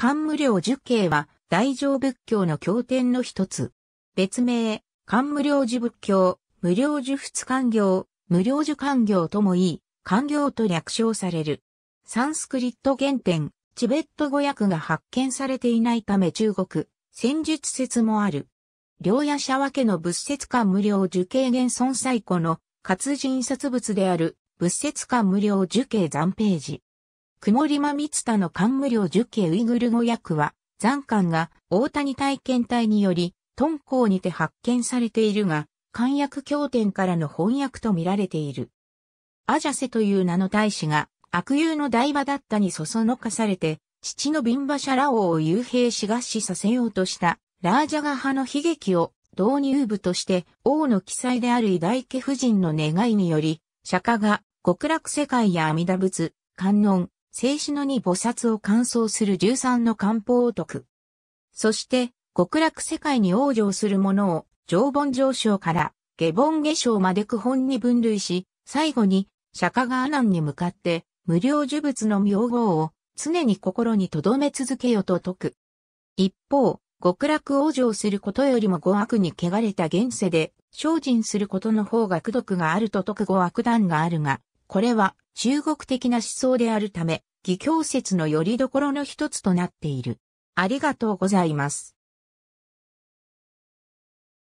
漢無量十景は大乗仏教の経典の一つ。別名、漢無量寿仏教、無量寿仏官業、無量寿官業ともいい、官業と略称される。サンスクリット原点、チベット語訳が発見されていないため中国、戦術説もある。両夜社分けの仏説官無量受刑現存最古の活人殺物である仏説官無量受刑残ページ。曇り間ミ田の官無量受刑ウイグル語訳は、残刊が大谷体験隊により、敦煌にて発見されているが、漢訳経典からの翻訳と見られている。アジャセという名の大使が、悪友の台場だったにそそのかされて、父のビンバシャラ王を幽閉し合死させようとした、ラージャガ派の悲劇を、導入部として、王の記載である偉大家夫人の願いにより、釈迦が極楽世界や阿弥陀仏、観音、静止の二菩薩を完走する十三の漢方をく。そして、極楽世界に往生する者を、常本上昇から、下本下昇まで区本に分類し、最後に、釈迦が阿南に向かって、無料呪物の名号を、常に心に留め続けよと説く。一方、極楽往生することよりも語悪に汚れた現世で、精進することの方が苦毒があると説く語悪談があるが、これは中国的な思想であるため、義教説のよりどころの一つとなっている。ありがとうございます。